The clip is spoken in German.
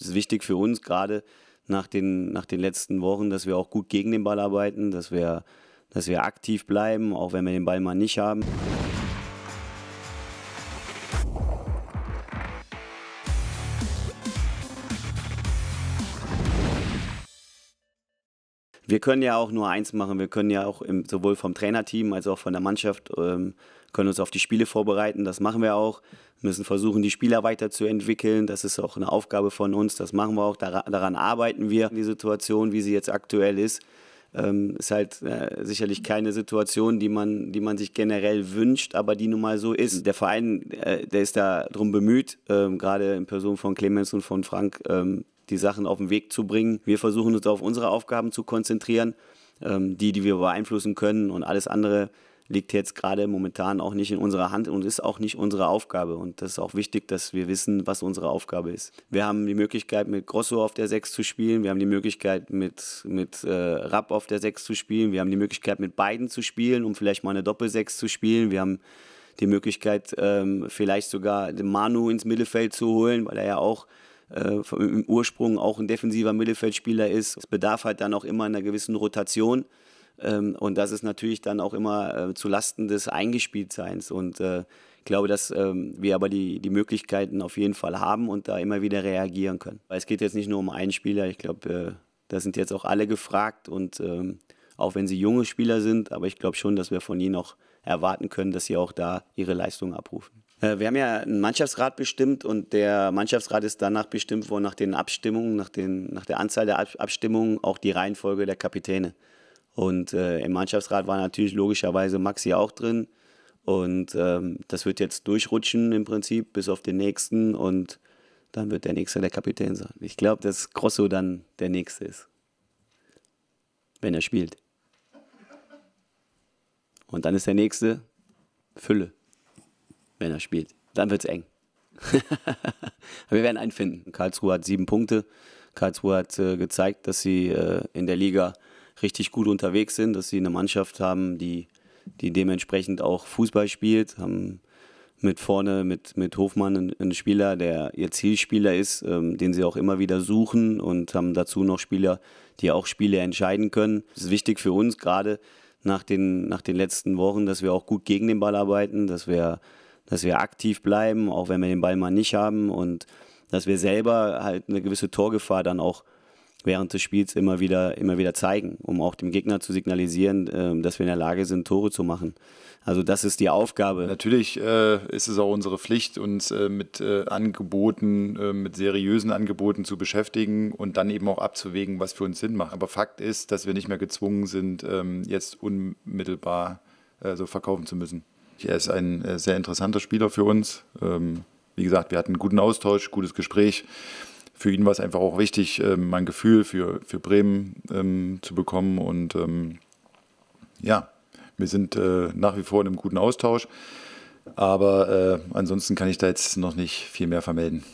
es ist wichtig für uns, gerade nach den, nach den letzten Wochen, dass wir auch gut gegen den Ball arbeiten, dass wir, dass wir aktiv bleiben, auch wenn wir den Ball mal nicht haben. wir können ja auch nur eins machen. Wir können ja auch im, sowohl vom Trainerteam als auch von der Mannschaft ähm, können uns auf die Spiele vorbereiten. Das machen wir auch. Wir Müssen versuchen, die Spieler weiterzuentwickeln. Das ist auch eine Aufgabe von uns. Das machen wir auch. Daran arbeiten wir. Die Situation, wie sie jetzt aktuell ist, ähm, ist halt äh, sicherlich keine Situation, die man, die man sich generell wünscht, aber die nun mal so ist. Der Verein, äh, der ist da drum bemüht, ähm, gerade in Person von Clemens und von Frank, ähm, die Sachen auf den Weg zu bringen. Wir versuchen uns auf unsere Aufgaben zu konzentrieren, ähm, die, die wir beeinflussen können und alles andere liegt jetzt gerade momentan auch nicht in unserer Hand und ist auch nicht unsere Aufgabe. Und das ist auch wichtig, dass wir wissen, was unsere Aufgabe ist. Wir haben die Möglichkeit, mit Grosso auf der 6 zu spielen. Wir haben die Möglichkeit, mit, mit äh, Rapp auf der 6 zu spielen. Wir haben die Möglichkeit, mit beiden zu spielen, um vielleicht mal eine Doppel-6 zu spielen. Wir haben die Möglichkeit, ähm, vielleicht sogar den Manu ins Mittelfeld zu holen, weil er ja auch äh, im Ursprung auch ein defensiver Mittelfeldspieler ist. Es bedarf halt dann auch immer einer gewissen Rotation. Ähm, und das ist natürlich dann auch immer äh, zu des Eingespieltseins. Und äh, ich glaube, dass ähm, wir aber die, die Möglichkeiten auf jeden Fall haben und da immer wieder reagieren können. Weil es geht jetzt nicht nur um einen Spieler. Ich glaube, äh, da sind jetzt auch alle gefragt. Und ähm, auch wenn sie junge Spieler sind, aber ich glaube schon, dass wir von ihnen auch erwarten können, dass sie auch da ihre Leistung abrufen. Äh, wir haben ja einen Mannschaftsrat bestimmt und der Mannschaftsrat ist danach bestimmt worden nach den Abstimmungen, nach, den, nach der Anzahl der Abstimmungen, auch die Reihenfolge der Kapitäne. Und äh, im Mannschaftsrat war natürlich logischerweise Maxi auch drin. Und ähm, das wird jetzt durchrutschen im Prinzip bis auf den nächsten und dann wird der nächste der Kapitän sein. Ich glaube, dass Grosso dann der nächste ist, wenn er spielt. Und dann ist der nächste Fülle wenn er spielt. Dann wird es eng. wir werden einen finden. Karlsruhe hat sieben Punkte. Karlsruhe hat äh, gezeigt, dass sie äh, in der Liga richtig gut unterwegs sind, dass sie eine Mannschaft haben, die, die dementsprechend auch Fußball spielt, haben mit vorne, mit, mit Hofmann einen, Spieler, der ihr Zielspieler ist, ähm, den sie auch immer wieder suchen und haben dazu noch Spieler, die auch Spiele entscheiden können. Es ist wichtig für uns, gerade nach den, nach den letzten Wochen, dass wir auch gut gegen den Ball arbeiten, dass wir dass wir aktiv bleiben, auch wenn wir den Ball mal nicht haben und dass wir selber halt eine gewisse Torgefahr dann auch während des Spiels immer wieder, immer wieder zeigen, um auch dem Gegner zu signalisieren, ähm, dass wir in der Lage sind, Tore zu machen. Also das ist die Aufgabe. Natürlich äh, ist es auch unsere Pflicht, uns äh, mit äh, Angeboten, äh, mit seriösen Angeboten zu beschäftigen und dann eben auch abzuwägen, was für uns Sinn macht. Aber Fakt ist, dass wir nicht mehr gezwungen sind, ähm, jetzt unmittelbar äh, so verkaufen zu müssen. Er ist ein äh, sehr interessanter Spieler für uns. Ähm, wie gesagt, wir hatten einen guten Austausch, gutes Gespräch. Für ihn war es einfach auch wichtig, ähm, mein Gefühl für, für Bremen ähm, zu bekommen. Und ja, wir sind äh, nach wie vor in einem guten Austausch. Aber äh, ansonsten kann ich da jetzt noch nicht viel mehr vermelden.